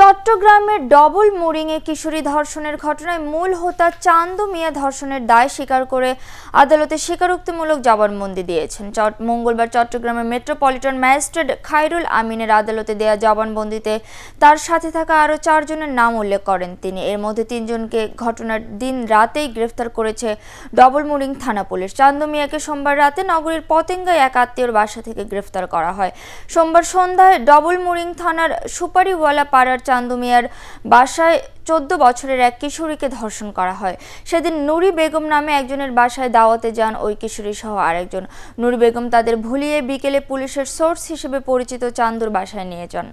চট্টগ্রামের ডবল মুরিংয়ে কিশোরী ধর্ষণের ঘটনায় মূল হোতা চান্দু মিয়া ধর্ষণের দায় স্বীকার করে আদালতে স্বীকারোক্তিমূলক জবানবন্দি দিয়েছেন মঙ্গলবার চট্টগ্রামের মেট্রোপলিটন ম্যাজিস্ট্রেট খাইরুল আমিনের আদালতে দেয়া জবানবন্দিতে তার সাথে থাকা আরও চারজনের নাম উল্লেখ করেন তিনি এর মধ্যে তিনজনকে ঘটনার দিন রাতেই গ্রেফতার করেছে ডবল মুরিং থানা পুলিশ চান্দু মিয়াকে সোমবার রাতে নগরীর পতেঙ্গায় এক আত্মীয়র বাসা থেকে গ্রেফতার করা হয় সোমবার সন্ধ্যায় ডবল মুরিং থানার সুপারিওয়ালা পাড়ার চান্দুমিয়ার বাসায় চোদ্দ বছরের এক কিশোরীকে ধর্ষণ করা হয় সেদিন নুরি বেগম নামে একজনের বাসায় দাওয়াতে যান ওই কিশোরী সহ আরেকজন নুরি বেগম তাদের ভুলিয়ে বিকেলে পুলিশের সোর্স হিসেবে পরিচিত চান্দুর বাসায় নিয়ে যান